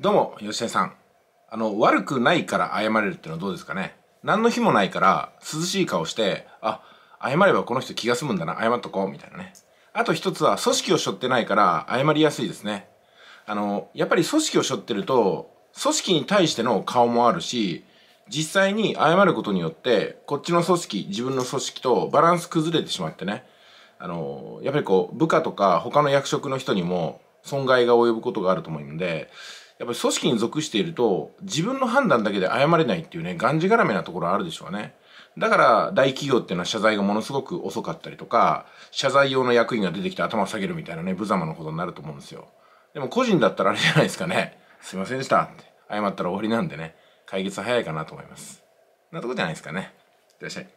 どうも、吉江さん。あの、悪くないから謝れるってのはどうですかね何の日もないから、涼しい顔して、あ、謝ればこの人気が済むんだな、謝っとこう、みたいなね。あと一つは、組織を背負ってないから、謝りやすいですね。あの、やっぱり組織を背負ってると、組織に対しての顔もあるし、実際に謝ることによって、こっちの組織、自分の組織とバランス崩れてしまってね、あの、やっぱりこう、部下とか他の役職の人にも損害が及ぶことがあると思うので、やっぱり組織に属していると、自分の判断だけで謝れないっていうね、がんじがらめなところあるでしょうね。だから大企業っていうのは謝罪がものすごく遅かったりとか、謝罪用の役員が出てきて頭下げるみたいなね、無様なことになると思うんですよ。でも個人だったらあれじゃないですかね。すいませんでしたって。謝ったら終わりなんでね、解決早いかなと思います。なとこじゃないですかね。いってらっしゃい。